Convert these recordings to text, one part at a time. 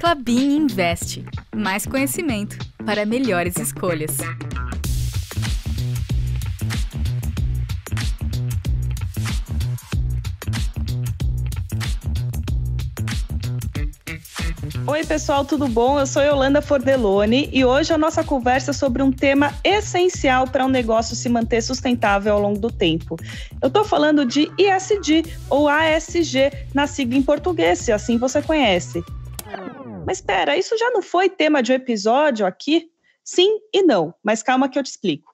Clabin investe. Mais conhecimento para melhores escolhas. Oi, pessoal, tudo bom? Eu sou Yolanda Fordeloni e hoje a nossa conversa é sobre um tema essencial para um negócio se manter sustentável ao longo do tempo. Eu estou falando de ISD ou ASG, na sigla em português, se assim você conhece. Mas espera, isso já não foi tema de um episódio aqui? Sim e não, mas calma que eu te explico.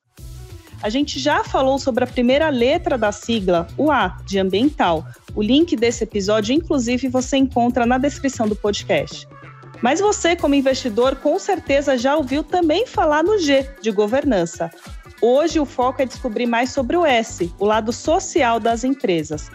A gente já falou sobre a primeira letra da sigla, o A, de ambiental. O link desse episódio, inclusive, você encontra na descrição do podcast. Mas você, como investidor, com certeza já ouviu também falar no G, de governança. Hoje o foco é descobrir mais sobre o S, o lado social das empresas.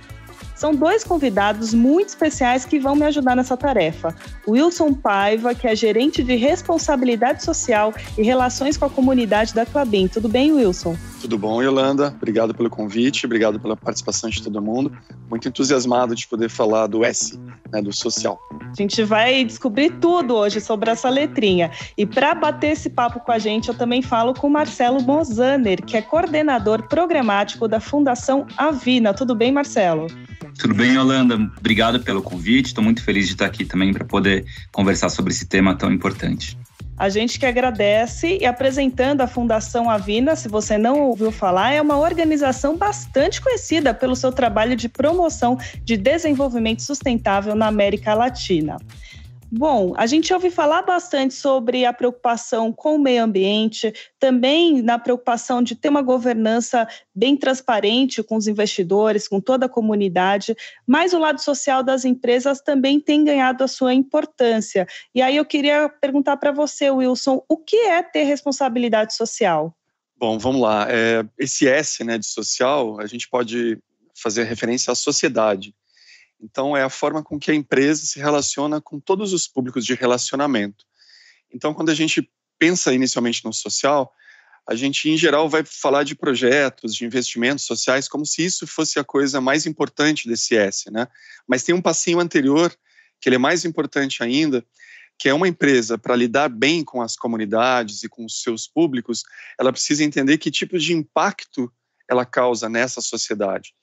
São dois convidados muito especiais que vão me ajudar nessa tarefa. Wilson Paiva, que é gerente de responsabilidade social e relações com a comunidade da Clabin. Tudo bem, Wilson? Tudo bom, Yolanda? Obrigado pelo convite, obrigado pela participação de todo mundo. Muito entusiasmado de poder falar do S, né, do social. A gente vai descobrir tudo hoje sobre essa letrinha. E para bater esse papo com a gente, eu também falo com Marcelo Mozaner, que é coordenador programático da Fundação Avina. Tudo bem, Marcelo? Tudo bem, Holanda? Obrigado pelo convite. Estou muito feliz de estar aqui também para poder conversar sobre esse tema tão importante. A gente que agradece e apresentando a Fundação Avina, se você não ouviu falar, é uma organização bastante conhecida pelo seu trabalho de promoção de desenvolvimento sustentável na América Latina. Bom, a gente ouve falar bastante sobre a preocupação com o meio ambiente, também na preocupação de ter uma governança bem transparente com os investidores, com toda a comunidade, mas o lado social das empresas também tem ganhado a sua importância. E aí eu queria perguntar para você, Wilson, o que é ter responsabilidade social? Bom, vamos lá. É, esse S né, de social, a gente pode fazer referência à sociedade. Então, é a forma com que a empresa se relaciona com todos os públicos de relacionamento. Então, quando a gente pensa inicialmente no social, a gente, em geral, vai falar de projetos, de investimentos sociais, como se isso fosse a coisa mais importante desse S. Né? Mas tem um passinho anterior, que ele é mais importante ainda, que é uma empresa, para lidar bem com as comunidades e com os seus públicos, ela precisa entender que tipo de impacto ela causa nessa sociedade.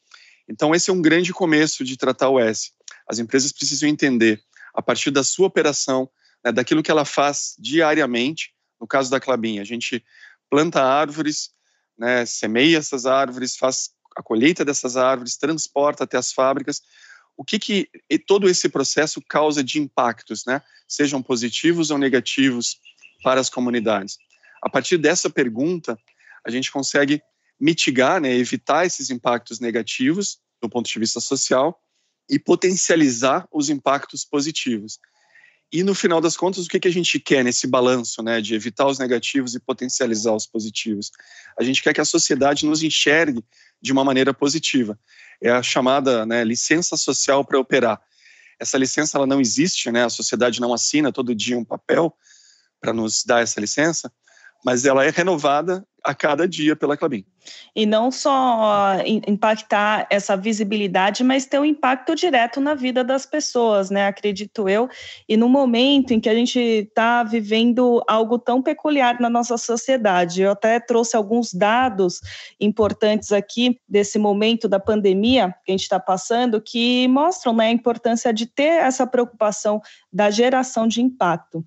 Então, esse é um grande começo de tratar o S. As empresas precisam entender, a partir da sua operação, né, daquilo que ela faz diariamente. No caso da Clabinha, a gente planta árvores, né, semeia essas árvores, faz a colheita dessas árvores, transporta até as fábricas. O que, que todo esse processo causa de impactos, né? sejam positivos ou negativos para as comunidades? A partir dessa pergunta, a gente consegue mitigar, né, evitar esses impactos negativos do ponto de vista social e potencializar os impactos positivos. E no final das contas, o que, que a gente quer nesse balanço, né, de evitar os negativos e potencializar os positivos? A gente quer que a sociedade nos enxergue de uma maneira positiva. É a chamada né, licença social para operar. Essa licença ela não existe, né? A sociedade não assina todo dia um papel para nos dar essa licença, mas ela é renovada a cada dia pela Clabin. E não só impactar essa visibilidade, mas ter um impacto direto na vida das pessoas, né? Acredito eu. E no momento em que a gente está vivendo algo tão peculiar na nossa sociedade, eu até trouxe alguns dados importantes aqui desse momento da pandemia que a gente está passando, que mostram né, a importância de ter essa preocupação da geração de impacto.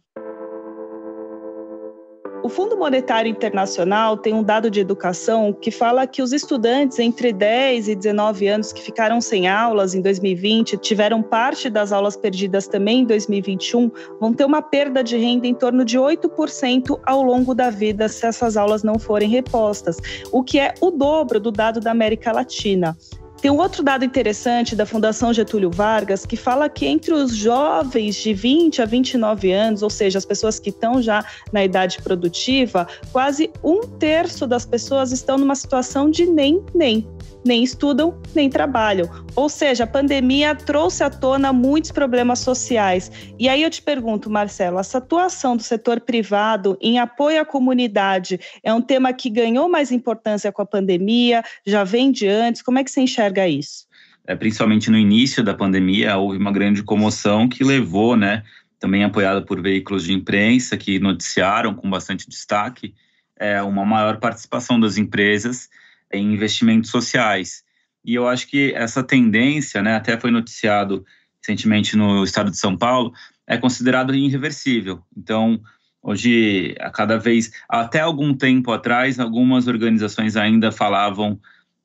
O Fundo Monetário Internacional tem um dado de educação que fala que os estudantes entre 10 e 19 anos que ficaram sem aulas em 2020, tiveram parte das aulas perdidas também em 2021, vão ter uma perda de renda em torno de 8% ao longo da vida se essas aulas não forem repostas, o que é o dobro do dado da América Latina. Tem um outro dado interessante da Fundação Getúlio Vargas que fala que entre os jovens de 20 a 29 anos, ou seja, as pessoas que estão já na idade produtiva, quase um terço das pessoas estão numa situação de nem nem. Nem estudam, nem trabalham. Ou seja, a pandemia trouxe à tona muitos problemas sociais. E aí eu te pergunto, Marcelo, essa atuação do setor privado em apoio à comunidade é um tema que ganhou mais importância com a pandemia, já vem de antes. Como é que você enxerga? enxerga isso? É, principalmente no início da pandemia, houve uma grande comoção que levou, né, também apoiada por veículos de imprensa que noticiaram com bastante destaque, é, uma maior participação das empresas em investimentos sociais. E eu acho que essa tendência, né, até foi noticiado recentemente no estado de São Paulo, é considerado irreversível. Então, hoje, a cada vez, até algum tempo atrás, algumas organizações ainda falavam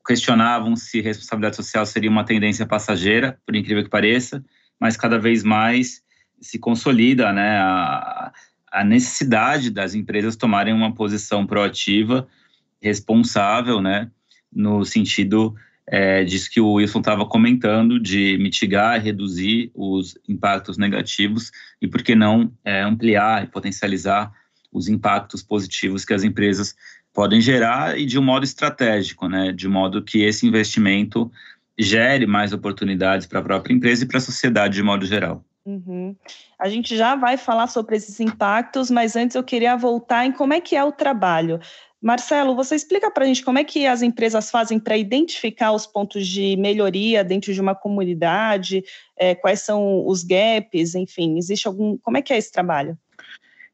questionavam se responsabilidade social seria uma tendência passageira, por incrível que pareça, mas cada vez mais se consolida né, a, a necessidade das empresas tomarem uma posição proativa, responsável, né, no sentido é, disso que o Wilson estava comentando, de mitigar e reduzir os impactos negativos e, por que não, é, ampliar e potencializar os impactos positivos que as empresas podem gerar e de um modo estratégico, né? De modo que esse investimento gere mais oportunidades para a própria empresa e para a sociedade de modo geral. Uhum. A gente já vai falar sobre esses impactos, mas antes eu queria voltar em como é que é o trabalho. Marcelo, você explica para a gente como é que as empresas fazem para identificar os pontos de melhoria dentro de uma comunidade, é, quais são os gaps, enfim, existe algum. Como é que é esse trabalho?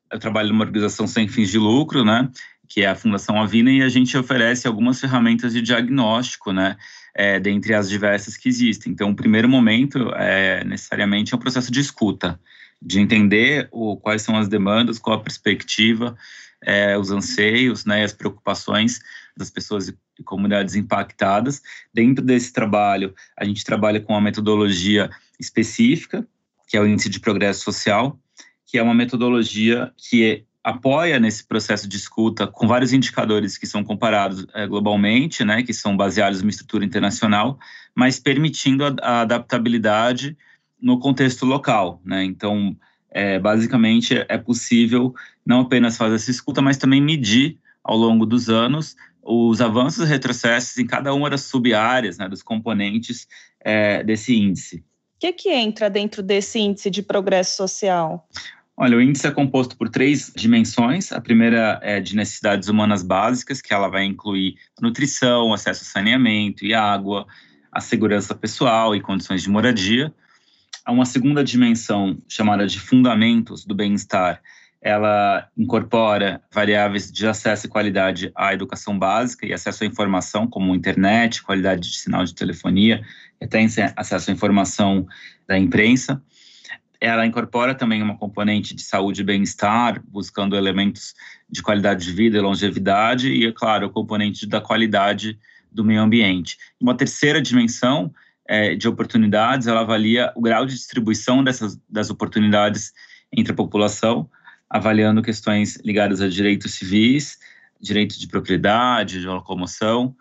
Eu trabalho numa organização sem fins de lucro, né? que é a Fundação Avina, e a gente oferece algumas ferramentas de diagnóstico, né? É, dentre as diversas que existem. Então, o primeiro momento é necessariamente é um processo de escuta, de entender o, quais são as demandas, qual a perspectiva, é, os anseios, né, as preocupações das pessoas e comunidades impactadas. Dentro desse trabalho, a gente trabalha com uma metodologia específica, que é o Índice de Progresso Social, que é uma metodologia que apoia nesse processo de escuta com vários indicadores que são comparados é, globalmente, né, que são baseados em uma estrutura internacional, mas permitindo a, a adaptabilidade no contexto local. Né? Então, é, basicamente, é possível não apenas fazer essa escuta, mas também medir ao longo dos anos os avanços e retrocessos em cada uma das sub-áreas, né, dos componentes é, desse índice. O que, é que entra dentro desse índice de progresso social? Olha, o índice é composto por três dimensões. A primeira é de necessidades humanas básicas, que ela vai incluir nutrição, acesso a saneamento e água, a segurança pessoal e condições de moradia. Há uma segunda dimensão, chamada de fundamentos do bem-estar. Ela incorpora variáveis de acesso e qualidade à educação básica e acesso à informação, como internet, qualidade de sinal de telefonia, até acesso à informação da imprensa ela incorpora também uma componente de saúde e bem-estar, buscando elementos de qualidade de vida e longevidade, e, é claro, o componente da qualidade do meio ambiente. Uma terceira dimensão é, de oportunidades, ela avalia o grau de distribuição dessas, das oportunidades entre a população, avaliando questões ligadas a direitos civis, direito de propriedade, de locomoção,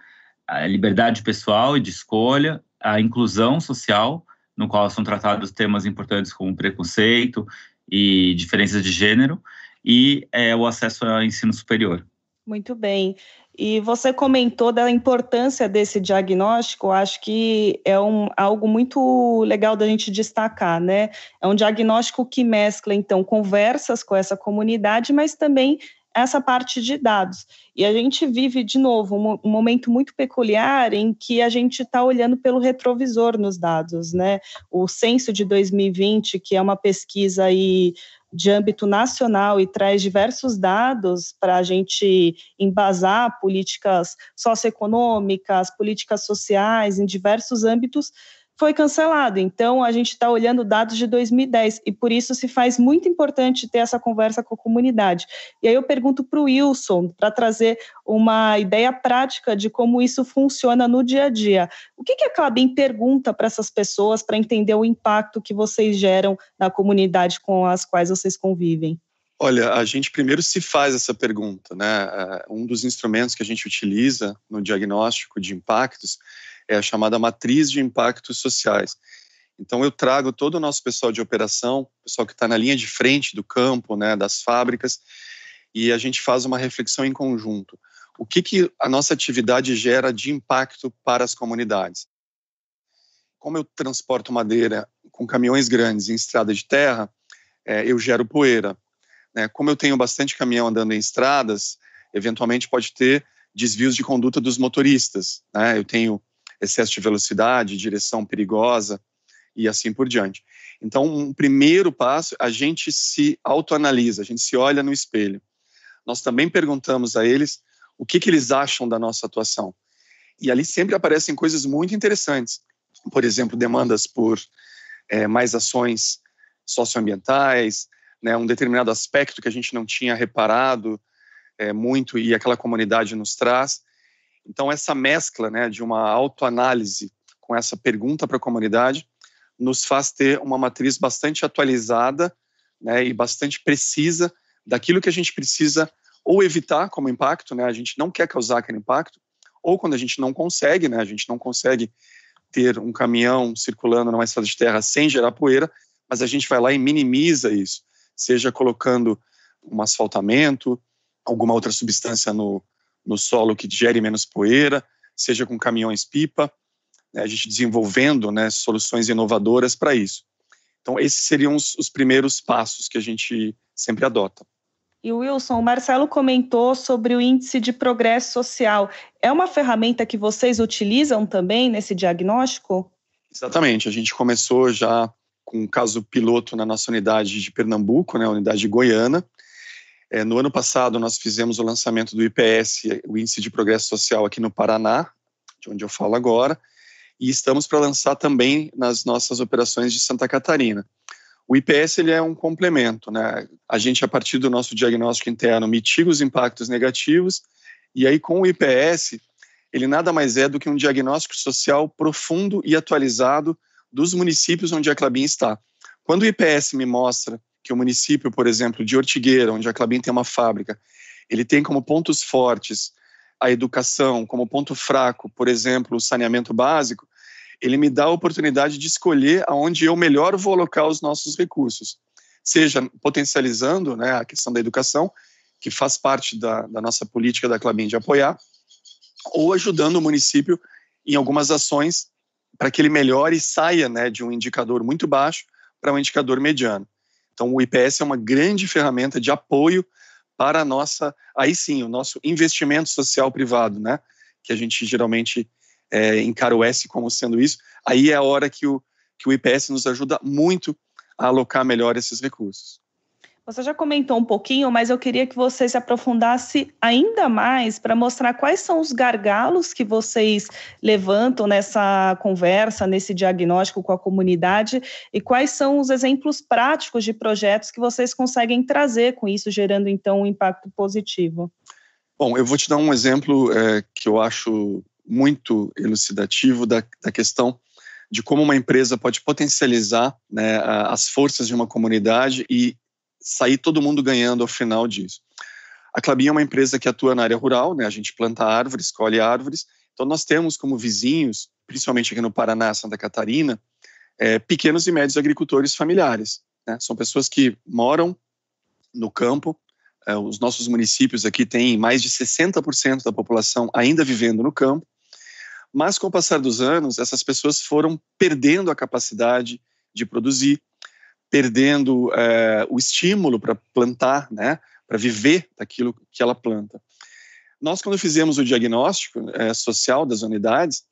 a liberdade pessoal e de escolha, a inclusão social, no qual são tratados temas importantes como preconceito e diferenças de gênero, e é, o acesso ao ensino superior. Muito bem. E você comentou da importância desse diagnóstico, acho que é um, algo muito legal da gente destacar, né? É um diagnóstico que mescla, então, conversas com essa comunidade, mas também essa parte de dados. E a gente vive, de novo, um, momento muito peculiar em que a gente está olhando pelo retrovisor nos dados. Né? O censo de 2020, que é uma pesquisa aí de âmbito nacional e traz diversos dados para a gente embasar políticas socioeconômicas, políticas sociais em diversos âmbitos, foi cancelado. Então, a gente está olhando dados de 2010 e por isso se faz muito importante ter essa conversa com a comunidade. E aí eu pergunto para o Wilson, para trazer uma ideia prática de como isso funciona no dia a dia. O que, que a Clabin pergunta para essas pessoas para entender o impacto que vocês geram na comunidade com as quais vocês convivem? Olha, a gente primeiro se faz essa pergunta, né? É, um dos instrumentos que a gente utiliza no diagnóstico de impactos é a chamada matriz de impactos sociais. Então eu trago todo o nosso pessoal de operação, pessoal que está na linha de frente do campo, né, das fábricas, e a gente faz uma reflexão em conjunto. O que, que a nossa atividade gera de impacto para as comunidades? Como eu transporto madeira com caminhões grandes em estrada de terra, é, eu gero poeira. Né? Como eu tenho bastante caminhão andando em estradas, eventualmente pode ter desvios de conduta dos motoristas. Né? Eu tenho excesso de velocidade, direção perigosa e assim por diante. Então, um primeiro passo, a gente se autoanalisa, a gente se olha no espelho. Nós também perguntamos a eles o que, que eles acham da nossa atuação. E ali sempre aparecem coisas muito interessantes. Por exemplo, demandas por é, mais ações socioambientais, né, um determinado aspecto que a gente não tinha reparado é, muito e aquela comunidade nos traz. Então, essa mescla né, de uma autoanálise com essa pergunta para a comunidade nos faz ter uma matriz bastante atualizada né, e bastante precisa daquilo que a gente precisa ou evitar como impacto, né, a gente não quer causar aquele impacto, ou quando a gente não consegue, né, a gente não consegue ter um caminhão circulando numa estrada de terra sem gerar poeira, mas a gente vai lá e minimiza isso, seja colocando um asfaltamento, alguma outra substância no, no solo que gere menos poeira, seja com caminhões-pipa, né, a gente desenvolvendo né, soluções inovadoras para isso. Então, esses seriam os, os primeiros passos que a gente sempre adota. E Wilson, o Marcelo comentou sobre o índice de progresso social. É uma ferramenta que vocês utilizam também nesse diagnóstico? Exatamente. A gente começou já com um caso piloto na nossa unidade de Pernambuco, né, unidade de goiana, é, no ano passado, nós fizemos o lançamento do IPS, o Índice de Progresso Social, aqui no Paraná, de onde eu falo agora, e estamos para lançar também nas nossas operações de Santa Catarina. O IPS ele é um complemento, né? A gente, a partir do nosso diagnóstico interno, mitiga os impactos negativos, e aí com o IPS, ele nada mais é do que um diagnóstico social profundo e atualizado dos municípios onde a Clabin está. Quando o IPS me mostra que o município, por exemplo, de Ortigueira, onde a Clabin tem uma fábrica, ele tem como pontos fortes a educação, como ponto fraco, por exemplo, o saneamento básico, ele me dá a oportunidade de escolher aonde eu melhor vou alocar os nossos recursos, seja potencializando né, a questão da educação, que faz parte da, da nossa política da Clabin de apoiar, ou ajudando o município em algumas ações para que ele melhore e saia né, de um indicador muito baixo para um indicador mediano. Então, o IPS é uma grande ferramenta de apoio para a nossa, aí sim, o nosso investimento social privado, né? Que a gente geralmente é, encara o S como sendo isso. Aí é a hora que o, que o IPS nos ajuda muito a alocar melhor esses recursos. Você já comentou um pouquinho, mas eu queria que você se aprofundasse ainda mais para mostrar quais são os gargalos que vocês levantam nessa conversa, nesse diagnóstico com a comunidade e quais são os exemplos práticos de projetos que vocês conseguem trazer com isso, gerando então um impacto positivo. Bom, eu vou te dar um exemplo é, que eu acho muito elucidativo da, da questão de como uma empresa pode potencializar né, as forças de uma comunidade e sair todo mundo ganhando ao final disso. A Clabin é uma empresa que atua na área rural, né? A gente planta árvores, colhe árvores. Então nós temos como vizinhos, principalmente aqui no Paraná, Santa Catarina, é, pequenos e médios agricultores familiares. Né? São pessoas que moram no campo. É, os nossos municípios aqui têm mais de 60% da população ainda vivendo no campo. Mas com o passar dos anos, essas pessoas foram perdendo a capacidade de produzir, perdendo é, o estímulo para plantar, né, para viver daquilo que ela planta. Nós, quando fizemos o diagnóstico é, social das unidades,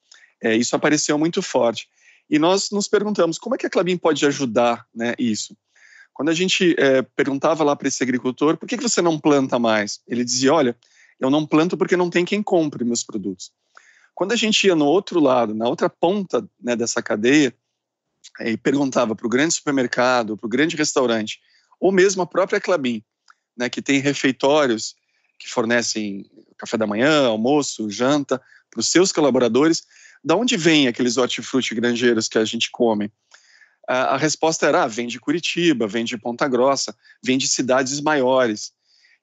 é, isso apareceu muito forte. E nós nos perguntamos como é que a Clabin pode ajudar né, isso. Quando a gente perguntava lá para esse agricultor, por que, que você não planta mais? Ele dizia, olha, eu não planto porque não tem quem compre meus produtos. Quando a gente ia no outro lado, na outra ponta né, dessa cadeia, é, e perguntava para o grande supermercado, para o grande restaurante, ou mesmo a própria Clabin, né, que tem refeitórios que fornecem café da manhã, almoço, janta para os seus colaboradores, da onde vêm aqueles hortifruti granjeiros que a gente come? A, resposta era: ah, vem de Curitiba, vem de Ponta Grossa, vem de cidades maiores.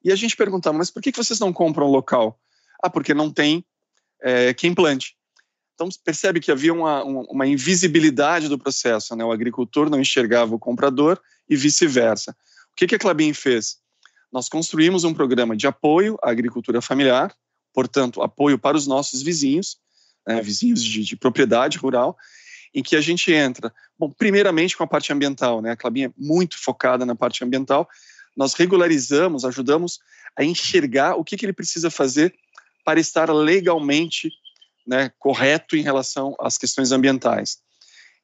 E a gente perguntava: mas por que, que vocês não compram local? Ah, porque não tem é, quem plante. Então, percebe que havia uma, uma invisibilidade do processo, né? O agricultor não enxergava o comprador e vice-versa. O que, que a Clabin fez? Nós construímos um programa de apoio à agricultura familiar, portanto, apoio para os nossos vizinhos, né, é. vizinhos de, de, propriedade rural, em que a gente entra, bom, primeiramente com a parte ambiental, né? A Clabin é muito focada na parte ambiental. Nós regularizamos, ajudamos a enxergar o que, que ele precisa fazer para estar legalmente né, correto em relação às questões ambientais.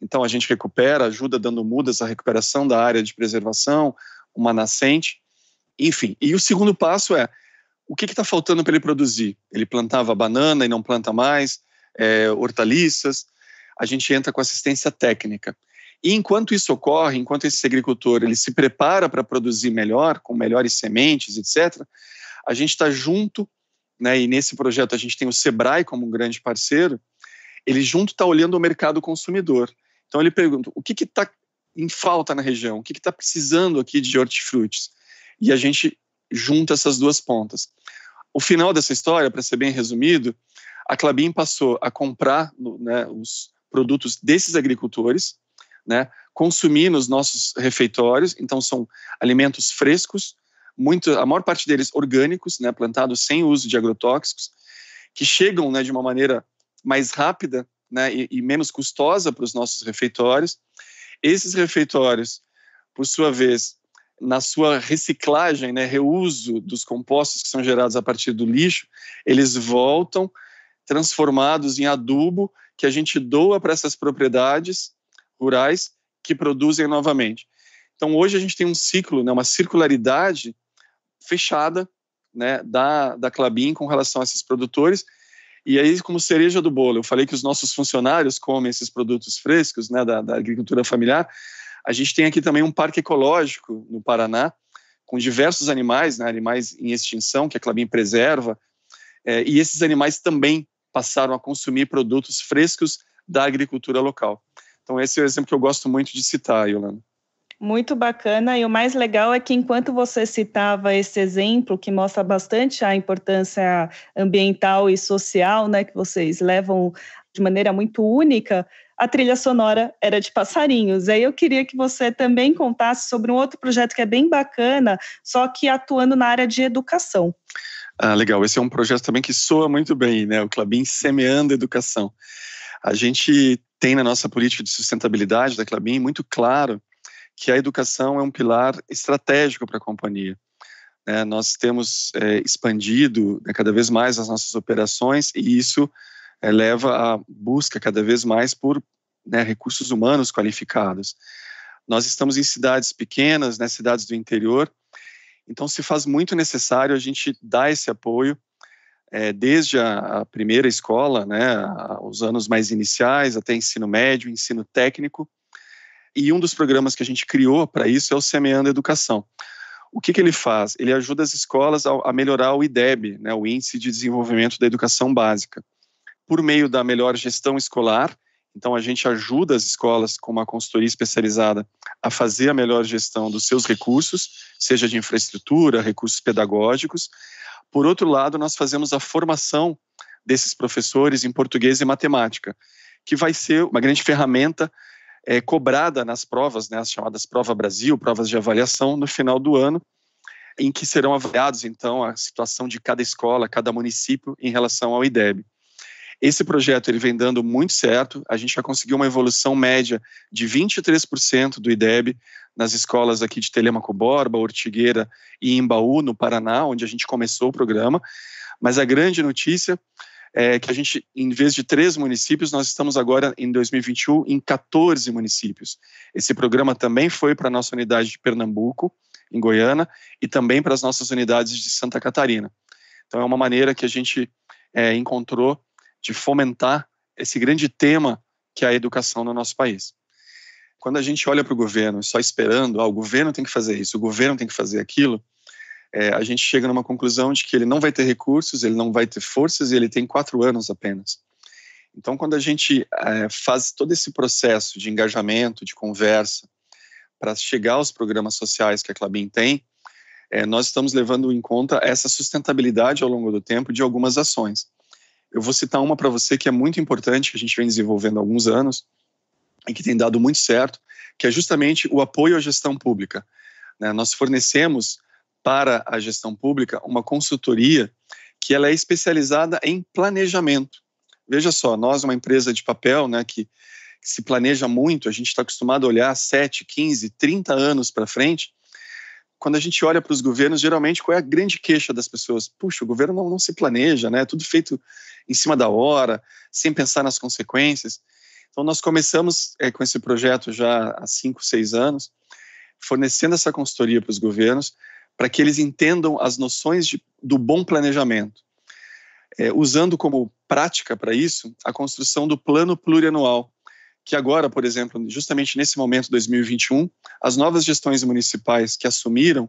Então, a gente recupera, ajuda dando mudas à recuperação da área de preservação, uma nascente, enfim. E o segundo passo é o que está faltando para ele produzir? Ele plantava banana e não planta mais, é, hortaliças. A gente entra com assistência técnica. E enquanto isso ocorre, enquanto esse agricultor ele se prepara para produzir melhor, com melhores sementes, etc., a gente está junto né, e nesse projeto a gente tem o Sebrae como um grande parceiro, ele junto está olhando o mercado consumidor. Então ele pergunta, o que está em falta na região? O que está precisando aqui de hortifrutis? E a gente junta essas duas pontas. O final dessa história, para ser bem resumido, a Clabin passou a comprar né, os produtos desses agricultores, né, consumir nos nossos refeitórios, então são alimentos frescos, muito, a maior parte deles orgânicos, né, plantados sem uso de agrotóxicos, que chegam né, de uma maneira mais rápida né, e, e menos custosa para os nossos refeitórios. Esses refeitórios, por sua vez, na sua reciclagem, né, reuso dos compostos que são gerados a partir do lixo, eles voltam transformados em adubo que a gente doa para essas propriedades rurais que produzem novamente. Então, hoje a gente tem um ciclo, né, uma circularidade fechada né, da, da Clabin com relação a esses produtores. E aí, como cereja do bolo, eu falei que os nossos funcionários comem esses produtos frescos né, da, da agricultura familiar. A gente tem aqui também um parque ecológico no Paraná, com diversos animais, né, animais em extinção, que a Clabin preserva. É, e esses animais também passaram a consumir produtos frescos da agricultura local. Então, esse é o exemplo que eu gosto muito de citar, Yolanda. Muito bacana. E o mais legal é que, enquanto você citava esse exemplo, que mostra bastante a importância ambiental e social, né, que vocês levam de maneira muito única, a trilha sonora era de passarinhos. E aí eu queria que você também contasse sobre um outro projeto que é bem bacana, só que atuando na área de educação. Ah, legal. Esse é um projeto também que soa muito bem, né? O Clabin Semeando Educação. A gente tem na nossa política de sustentabilidade da Clabin muito claro que a educação é um pilar estratégico para a companhia. É, nós temos é, expandido né, cada vez mais as nossas operações e isso é, leva à busca cada vez mais por né, recursos humanos qualificados. Nós estamos em cidades pequenas, né, cidades do interior, então se faz muito necessário a gente dar esse apoio é, desde a, a, primeira escola, né, os anos mais iniciais, até ensino médio, ensino técnico, e um dos programas que a gente criou para isso é o Semeando Educação. O que, que ele faz? Ele ajuda as escolas a, melhorar o IDEB, né, o Índice de Desenvolvimento da Educação Básica, por meio da melhor gestão escolar. Então, a gente ajuda as escolas com uma consultoria especializada a fazer a melhor gestão dos seus recursos, seja de infraestrutura, recursos pedagógicos. Por outro lado, nós fazemos a formação desses professores em português e matemática, que vai ser uma grande ferramenta é, cobrada nas provas, né, as chamadas Prova Brasil, provas de avaliação, no final do ano, em que serão avaliados, então, a situação de cada escola, cada município em relação ao IDEB. Esse projeto ele vem dando muito certo, a gente já conseguiu uma evolução média de 23% do IDEB nas escolas aqui de Telemaco Borba, Ortigueira e Imbaú no Paraná, onde a gente começou o programa. Mas a grande notícia é que a gente, em vez de três municípios, nós estamos agora em 2021 em 14 municípios. Esse programa também foi para a nossa unidade de Pernambuco, em Goiânia, e também para as nossas unidades de Santa Catarina. Então é uma maneira que a gente é, encontrou de fomentar esse grande tema que é a educação no nosso país. Quando a gente olha para o governo só esperando, ah, o governo tem que fazer isso, o governo tem que fazer aquilo, é, a gente chega numa conclusão de que ele não vai ter recursos, ele não vai ter forças e ele tem quatro anos apenas. Então, quando a gente é, faz todo esse processo de engajamento, de conversa, para chegar aos programas sociais que a Clabin tem, é, nós estamos levando em conta essa sustentabilidade ao longo do tempo de algumas ações. Eu vou citar uma para você que é muito importante, que a gente vem desenvolvendo há alguns anos e que tem dado muito certo, que é justamente o apoio à gestão pública. Né? Nós fornecemos para a gestão pública uma consultoria que ela é especializada em planejamento. Veja só, nós, uma empresa de papel, né, que, se planeja muito, a gente está acostumado a olhar 7, 15, 30 anos para frente. Quando a gente olha para os governos, geralmente qual é a grande queixa das pessoas? Puxa, o governo não, não se planeja, né? É tudo feito em cima da hora, sem pensar nas consequências. Então, nós começamos é, com esse projeto já há 5, 6 anos, fornecendo essa consultoria para os governos, para que eles entendam as noções de, do bom planejamento, é, usando como prática para isso a construção do plano plurianual, que agora, por exemplo, justamente nesse momento 2021, as novas gestões municipais que assumiram,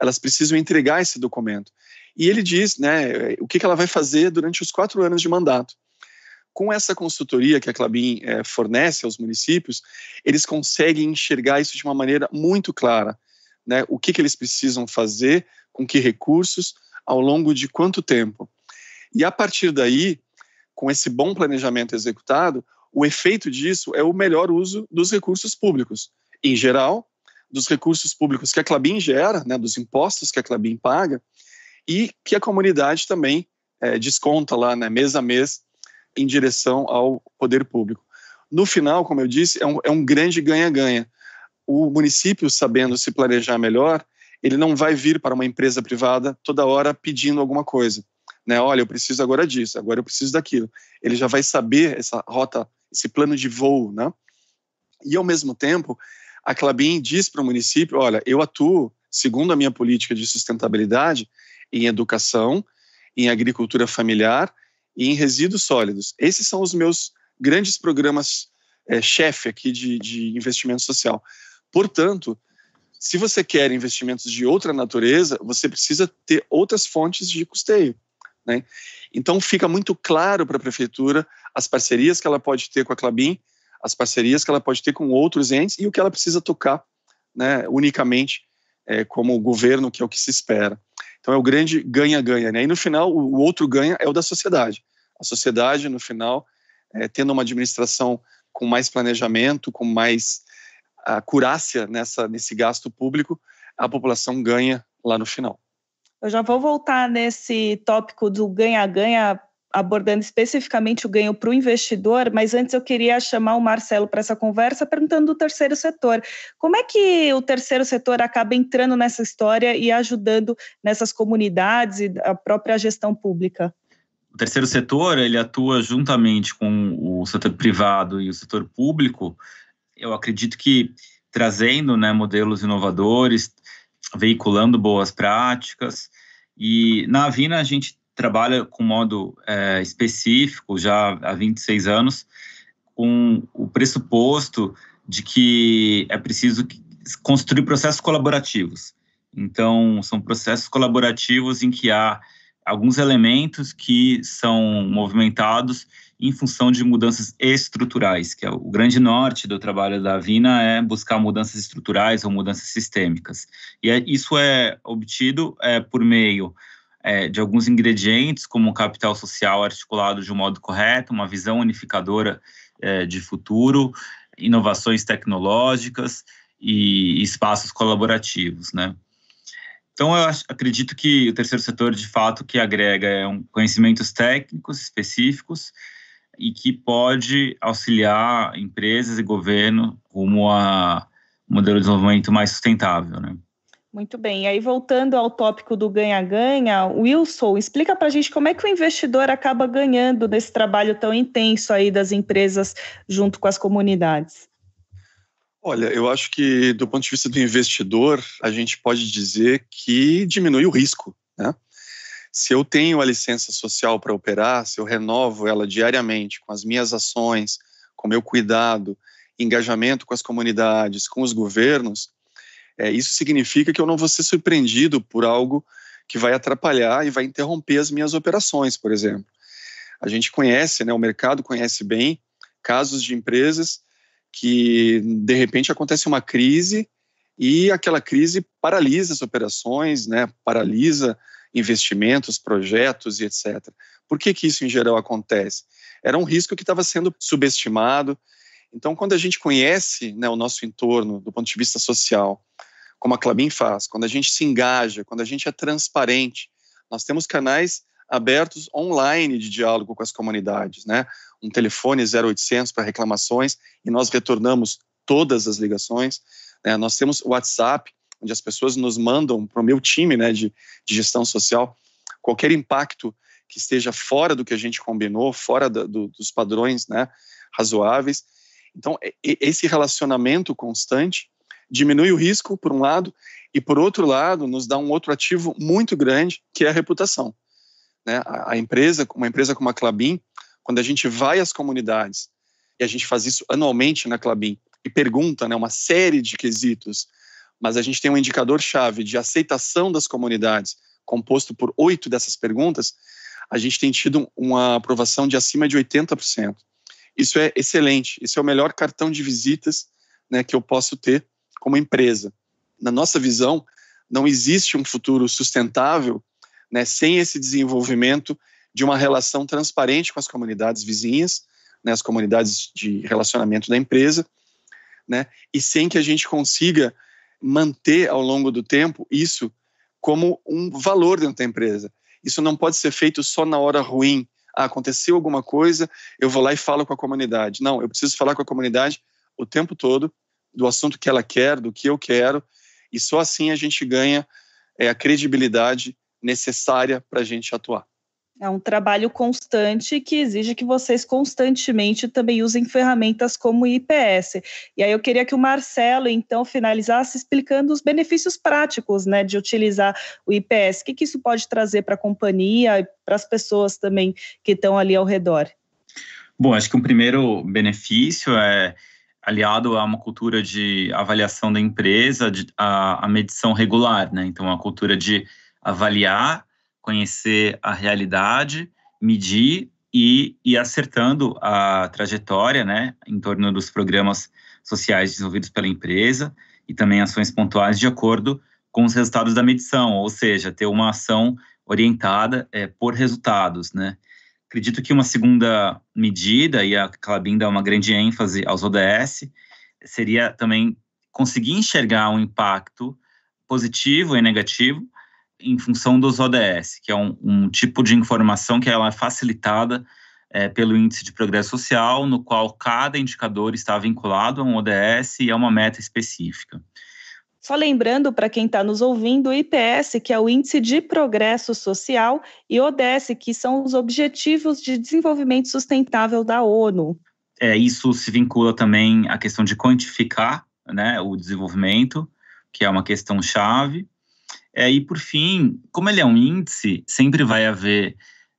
elas precisam entregar esse documento. E ele diz, né, é, o que, que ela vai fazer durante os quatro anos de mandato com essa consultoria que a Clabin é, fornece aos municípios, eles conseguem enxergar isso de uma maneira muito clara né, o que, que eles precisam fazer, com que recursos, ao longo de quanto tempo. E a partir daí, com esse bom planejamento executado, o efeito disso é o melhor uso dos recursos públicos, em geral, dos recursos públicos que a Clabin gera, né, dos impostos que a Clabin paga, e que a comunidade também é, desconta lá, né, mês a mês, em direção ao poder público. No final, como eu disse, é um, é um grande ganha-ganha, o município, sabendo se planejar melhor, ele não vai vir para uma empresa privada toda hora pedindo alguma coisa. Né? Olha, eu preciso agora disso, agora eu preciso daquilo. Ele já vai saber essa rota, esse plano de voo, né? E ao mesmo tempo, a Clabin diz para o município: olha, eu atuo, segundo a minha política de sustentabilidade, em educação, em agricultura familiar e em resíduos sólidos. Esses são os meus grandes programas é, chefe aqui de, de investimento social. Portanto, se você quer investimentos de outra natureza, você precisa ter outras fontes de custeio. Né? Então, fica muito claro para a prefeitura as parcerias que ela pode ter com a Clabin, as parcerias que ela pode ter com outros entes e o que ela precisa tocar né, unicamente é, como governo, que é o que se espera. Então, é o grande ganha-ganha. Né? E no final, o outro ganha é o da sociedade. A sociedade, no final, é, tendo uma administração com mais planejamento, com mais a curácia nessa, nesse gasto público, a população ganha lá no final. Eu já vou voltar nesse tópico do ganha-ganha, abordando especificamente o ganho para o investidor, mas antes eu queria chamar o Marcelo para essa conversa, perguntando do terceiro setor. Como é que o terceiro setor acaba entrando nessa história e ajudando nessas comunidades e a própria gestão pública? O terceiro setor ele atua juntamente com o setor privado e o setor público eu acredito que trazendo né, modelos inovadores, veiculando boas práticas. E na Avina a gente trabalha com modo é, específico já há 26 anos, com o pressuposto de que é preciso construir processos colaborativos. Então, são processos colaborativos em que há alguns elementos que são movimentados em função de mudanças estruturais, que é o grande norte do trabalho da Avina é buscar mudanças estruturais ou mudanças sistêmicas. E é, isso é obtido é, por meio é, de alguns ingredientes, como capital social articulado de um modo correto, uma visão unificadora é, de futuro, inovações tecnológicas e espaços colaborativos, né? Então, eu acho, acredito que o terceiro setor, de fato, que agrega é um, conhecimentos técnicos específicos, e que pode auxiliar empresas e governo rumo a um modelo de desenvolvimento mais sustentável, né? Muito bem. E aí, voltando ao tópico do ganha-ganha, Wilson, explica para a gente como é que o investidor acaba ganhando nesse trabalho tão intenso aí das empresas junto com as comunidades. Olha, eu acho que do ponto de vista do investidor, a gente pode dizer que diminui o risco. Né? se eu tenho a licença social para operar, se eu renovo ela diariamente com as minhas ações, com meu cuidado, engajamento com as comunidades, com os governos, é, isso significa que eu não vou ser surpreendido por algo que vai atrapalhar e vai interromper as minhas operações, por exemplo. A gente conhece, né, o mercado conhece bem casos de empresas que de repente acontece uma crise e aquela crise paralisa as operações, né, paralisa investimentos, projetos e etc. Por que, que isso, em geral, acontece? Era um risco que estava sendo subestimado. Então, quando a gente conhece né, o nosso entorno do ponto de vista social, como a Clabin faz, quando a gente se engaja, quando a gente é transparente, nós temos canais abertos online de diálogo com as comunidades, né? Um telefone 0800 para reclamações e nós retornamos todas as ligações. Né? Nós temos o WhatsApp, onde as pessoas nos mandam para o meu time né, de, de, gestão social, qualquer impacto que esteja fora do que a gente combinou, fora da, do, dos padrões né, razoáveis. Então, esse relacionamento constante diminui o risco, por um lado, e por outro lado, nos dá um outro ativo muito grande, que é a reputação. Né? A, a empresa, uma empresa como a Clabin, quando a gente vai às comunidades, e a gente faz isso anualmente na Clabin, e pergunta né, uma série de quesitos mas a gente tem um indicador-chave de aceitação das comunidades, composto por oito dessas perguntas, a gente tem tido uma aprovação de acima de 80%. Isso é excelente, isso é o melhor cartão de visitas né, que eu posso ter como empresa. Na nossa visão, não existe um futuro sustentável né, sem esse desenvolvimento de uma relação transparente com as comunidades vizinhas, né, as comunidades de relacionamento da empresa, né, e sem que a gente consiga manter ao longo do tempo isso como um valor dentro da empresa. Isso não pode ser feito só na hora ruim. Ah, aconteceu alguma coisa, eu vou lá e falo com a comunidade. Não, eu preciso falar com a comunidade o tempo todo do assunto que ela quer, do que eu quero, e só assim a gente ganha é, a credibilidade necessária para a gente atuar. É um trabalho constante que exige que vocês constantemente também usem ferramentas como o IPS. E aí eu queria que o Marcelo, então, finalizasse explicando os benefícios práticos né, de utilizar o IPS. O que, que isso pode trazer para a companhia e para as pessoas também que estão ali ao redor? Bom, acho que um primeiro benefício é aliado a uma cultura de avaliação da empresa, de, a, a medição regular, né? Então, a cultura de avaliar conhecer a realidade, medir e ir acertando a trajetória, né, em torno dos programas sociais desenvolvidos pela empresa e também ações pontuais de acordo com os resultados da medição, ou seja, ter uma ação orientada é, por resultados, né. Acredito que uma segunda medida, e a Calabim dá uma grande ênfase aos ODS, seria também conseguir enxergar um impacto positivo e negativo em função dos ODS, que é um, um tipo de informação que ela é facilitada é, pelo Índice de Progresso Social, no qual cada indicador está vinculado a um ODS e a uma meta específica. Só lembrando para quem está nos ouvindo, o IPS, que é o Índice de Progresso Social, e ODS, que são os Objetivos de Desenvolvimento Sustentável da ONU. É, isso se vincula também à questão de quantificar né, o desenvolvimento, que é uma questão chave. É, e por fim, como ele é um índice, sempre vai haver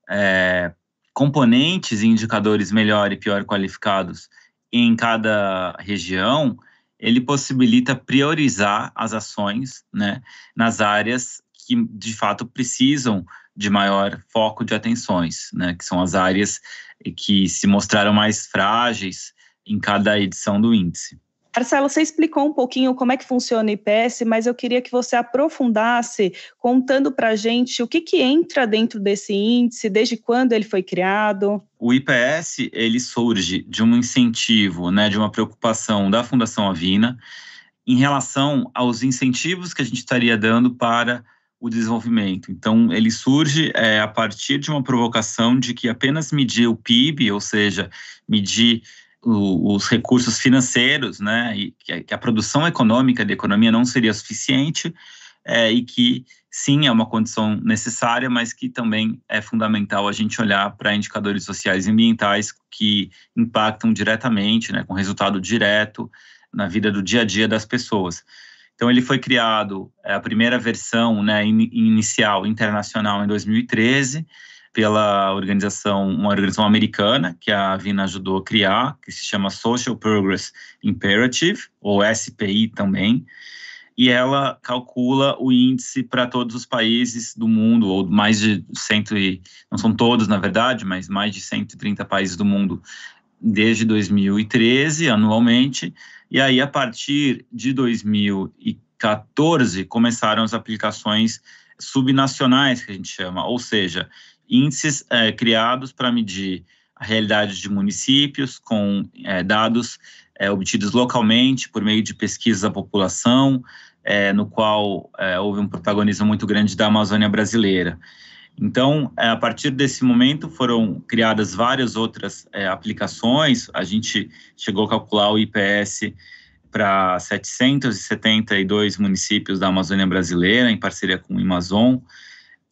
é, componentes e indicadores melhor e pior qualificados em cada região, ele possibilita priorizar as ações né, nas áreas que de fato precisam de maior foco de atenções, né, que são as áreas que se mostraram mais frágeis em cada edição do índice. Marcelo, você explicou um pouquinho como é que funciona o IPS, mas eu queria que você aprofundasse contando para a gente o que, que entra dentro desse índice, desde quando ele foi criado. O IPS ele surge de um incentivo, né, de uma preocupação da Fundação Avina em relação aos incentivos que a gente estaria dando para o desenvolvimento. Então, ele surge é, a partir de uma provocação de que apenas medir o PIB, ou seja, medir os recursos financeiros, né, e que a, que a, produção econômica da economia não seria suficiente é, e que sim é uma condição necessária, mas que também é fundamental a gente olhar para indicadores sociais e ambientais que impactam diretamente, né, com resultado direto na vida do dia a dia das pessoas. Então ele foi criado é, a primeira versão, né, in, inicial internacional em 2013 pela organização, uma organização americana que a Vina ajudou a criar, que se chama Social Progress Imperative, ou SPI também, e ela calcula o índice para todos os países do mundo, ou mais de cento e, não são todos na verdade, mas mais de 130 países do mundo desde 2013, anualmente, e aí a partir de 2014 começaram as aplicações subnacionais, que a gente chama, ou seja, índices é, criados para medir a realidade de municípios com é, dados é, obtidos localmente por meio de pesquisas da população, no qual houve um protagonismo muito grande da Amazônia brasileira. Então, a partir desse momento foram criadas várias outras aplicações. A gente chegou a calcular o IPS para 772 municípios da Amazônia brasileira, em parceria com o Amazon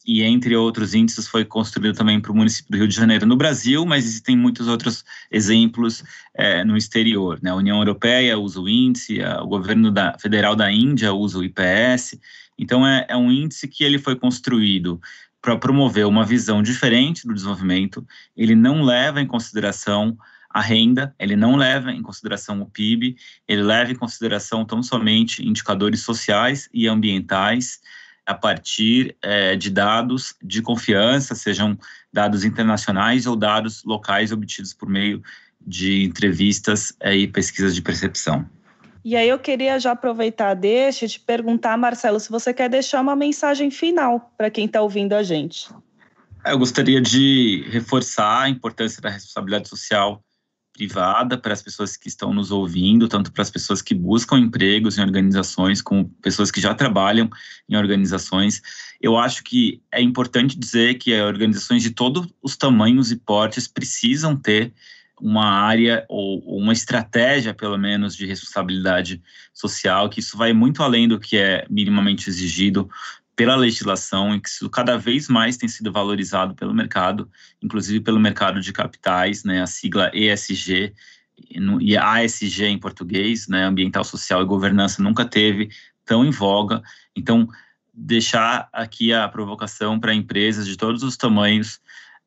e entre outros índices foi construído também para o município do Rio de Janeiro no Brasil, mas existem muitos outros exemplos é, no exterior. Né? A União Europeia usa o índice, a, o governo da, federal da Índia usa o IPS. Então é, é um índice que ele foi construído para promover uma visão diferente do desenvolvimento. Ele não leva em consideração a renda, ele não leva em consideração o PIB, ele leva em consideração tão somente indicadores sociais e ambientais a partir é, de dados de confiança, sejam dados internacionais ou dados locais obtidos por meio de entrevistas é, e pesquisas de percepção. E aí eu queria já aproveitar deixa e te perguntar, Marcelo, se você quer deixar uma mensagem final para quem está ouvindo a gente. Eu gostaria de reforçar a importância da responsabilidade social privada para as pessoas que estão nos ouvindo, tanto para as pessoas que buscam empregos em organizações, como pessoas que já trabalham em organizações. Eu acho que é importante dizer que eh, organizações de todos os tamanhos e portes precisam ter uma área ou uma estratégia, pelo menos, de responsabilidade social, que isso vai muito além do que é minimamente exigido pela legislação e que isso cada vez mais tem sido valorizado pelo mercado, inclusive pelo mercado de capitais, né, a sigla ESG e a ASG em português, né, ambiental, social e governança nunca teve tão em voga. Então, deixar aqui a provocação para empresas de todos os tamanhos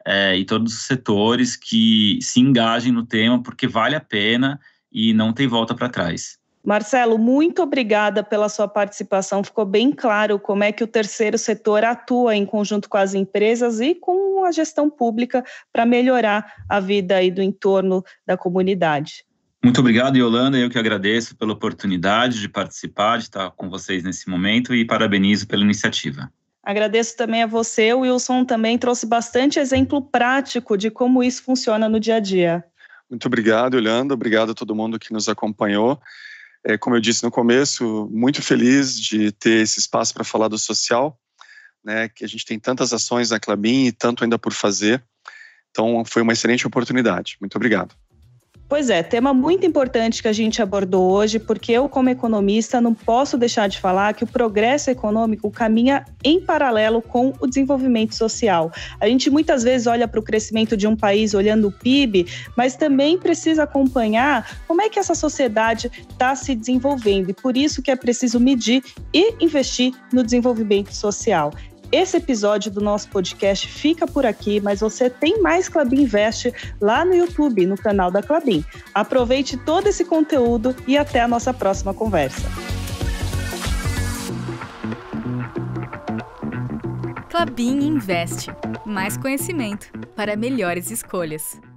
é, e todos os setores que se engajem no tema, porque vale a pena e não tem volta para trás. Marcelo, muito obrigada pela sua participação. Ficou bem claro como é que o terceiro setor atua em conjunto com as empresas e com a gestão pública para melhorar a vida aí do entorno da comunidade. Muito obrigado, Yolanda. Eu que agradeço pela oportunidade de participar, de estar com vocês nesse momento e parabenizo pela iniciativa. Agradeço também a você. O Wilson também trouxe bastante exemplo prático de como isso funciona no dia a dia. Muito obrigado, Yolanda. Obrigado a todo mundo que nos acompanhou é, como eu disse no começo, muito feliz de ter esse espaço para falar do social, né, que a gente tem tantas ações na Clabin e tanto ainda por fazer. Então, foi uma excelente oportunidade. Muito obrigado. Pois é, tema muito importante que a gente abordou hoje, porque eu, como economista, não posso deixar de falar que o progresso econômico caminha em paralelo com o desenvolvimento social. A gente muitas vezes olha para o crescimento de um país olhando o PIB, mas também precisa acompanhar como é que essa sociedade está se desenvolvendo. E por isso que é preciso medir e investir no desenvolvimento social. Esse episódio do nosso podcast fica por aqui, mas você tem mais Clabin Invest lá no YouTube, no canal da Clabin. Aproveite todo esse conteúdo e até a nossa próxima conversa. Clabin Invest. Mais conhecimento para melhores escolhas.